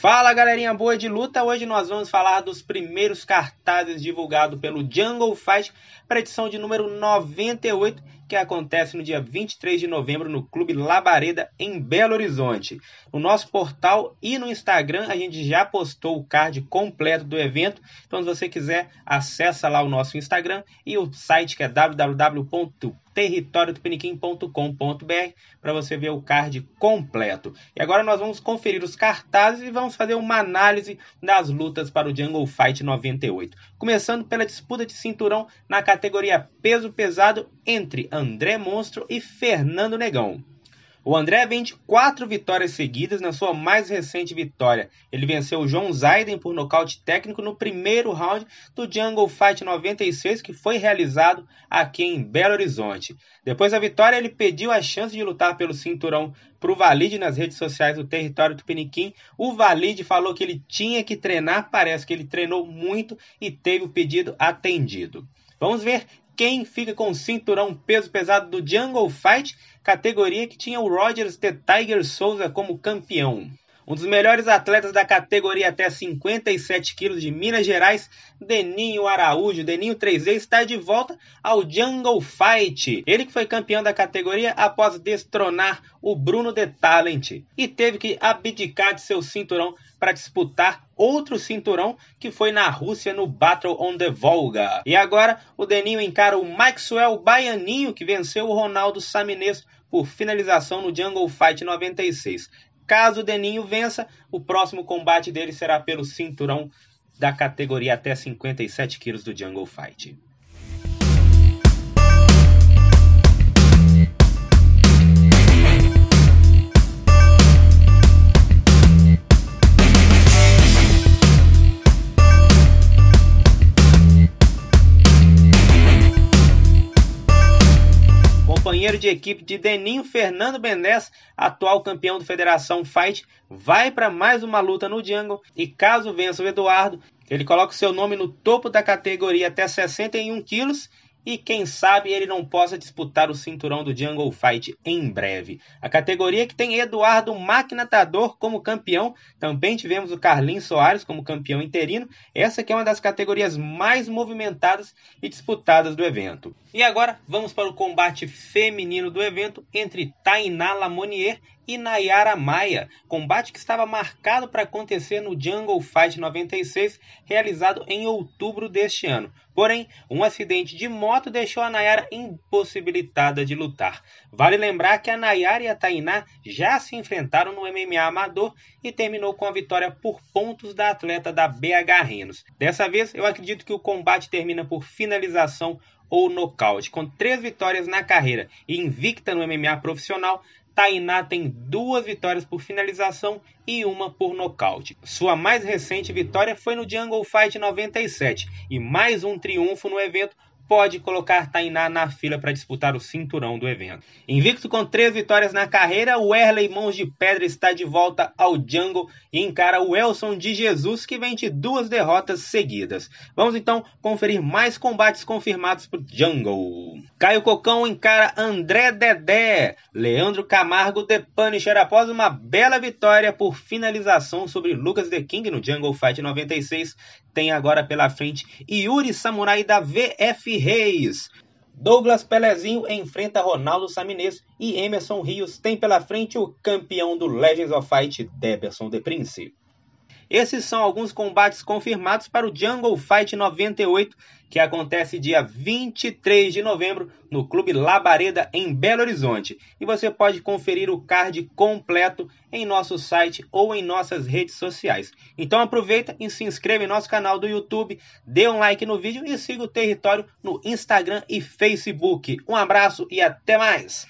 Fala galerinha boa de luta, hoje nós vamos falar dos primeiros cartazes divulgados pelo Jungle Fight para edição de número 98 que acontece no dia 23 de novembro no Clube Labareda, em Belo Horizonte. No nosso portal e no Instagram, a gente já postou o card completo do evento. Então, se você quiser, acessa lá o nosso Instagram e o site que é www.territoriotupiniquim.com.br para você ver o card completo. E agora nós vamos conferir os cartazes e vamos fazer uma análise das lutas para o Jungle Fight 98 começando pela disputa de cinturão na categoria peso pesado entre André Monstro e Fernando Negão. O André vem de quatro vitórias seguidas na sua mais recente vitória. Ele venceu o João Zaiden por nocaute técnico no primeiro round do Jungle Fight 96, que foi realizado aqui em Belo Horizonte. Depois da vitória, ele pediu a chance de lutar pelo cinturão para o Valide nas redes sociais do território tupiniquim. O Valide falou que ele tinha que treinar, parece que ele treinou muito e teve o pedido atendido. Vamos ver quem fica com o cinturão peso pesado do Jungle Fight, categoria que tinha o Rogers The Tiger Souza como campeão. Um dos melhores atletas da categoria até 57 quilos de Minas Gerais, Deninho Araújo. Deninho 3D está de volta ao Jungle Fight. Ele que foi campeão da categoria após destronar o Bruno The Talent e teve que abdicar de seu cinturão para disputar outro cinturão que foi na Rússia no Battle on the Volga. E agora o Deninho encara o Maxwell Baianinho que venceu o Ronaldo Saminês por finalização no Jungle Fight 96. Caso o Deninho vença, o próximo combate dele será pelo cinturão da categoria até 57 quilos do Jungle Fight. companheiro de equipe de Deninho Fernando Benes, atual campeão do Federação Fight, vai para mais uma luta no Jungle e caso vença o Eduardo, ele coloca o seu nome no topo da categoria até 61 quilos e quem sabe ele não possa disputar o cinturão do Jungle Fight em breve. A categoria que tem Eduardo Magnatador como campeão, também tivemos o Carlinhos Soares como campeão interino. Essa que é uma das categorias mais movimentadas e disputadas do evento. E agora vamos para o combate feminino do evento entre Tainá Lamonier e Nayara Maia, combate que estava marcado para acontecer no Jungle Fight 96, realizado em outubro deste ano. Porém, um acidente de moto deixou a Nayara impossibilitada de lutar. Vale lembrar que a Nayara e a Tainá já se enfrentaram no MMA amador e terminou com a vitória por pontos da atleta da BH Renos. Dessa vez, eu acredito que o combate termina por finalização ou nocaute. Com três vitórias na carreira e invicta no MMA profissional, Tainá tem duas vitórias por finalização e uma por nocaute. Sua mais recente vitória foi no Jungle Fight 97 e mais um triunfo no evento pode colocar Tainá na fila para disputar o cinturão do evento. Invicto com três vitórias na carreira, o Erley Mãos de Pedra está de volta ao jungle e encara o Elson de Jesus, que vem de duas derrotas seguidas. Vamos então conferir mais combates confirmados para o jungle. Caio Cocão encara André Dedé. Leandro Camargo, The Punisher, após uma bela vitória por finalização sobre Lucas The King no Jungle Fight 96, tem agora pela frente Yuri Samurai da VF Reis. Douglas Pelezinho enfrenta Ronaldo Saminês e Emerson Rios tem pela frente o campeão do Legends of Fight, Deberson De Prince. Esses são alguns combates confirmados para o Jungle Fight 98, que acontece dia 23 de novembro no Clube Labareda, em Belo Horizonte. E você pode conferir o card completo em nosso site ou em nossas redes sociais. Então aproveita e se inscreve em nosso canal do YouTube, dê um like no vídeo e siga o Território no Instagram e Facebook. Um abraço e até mais!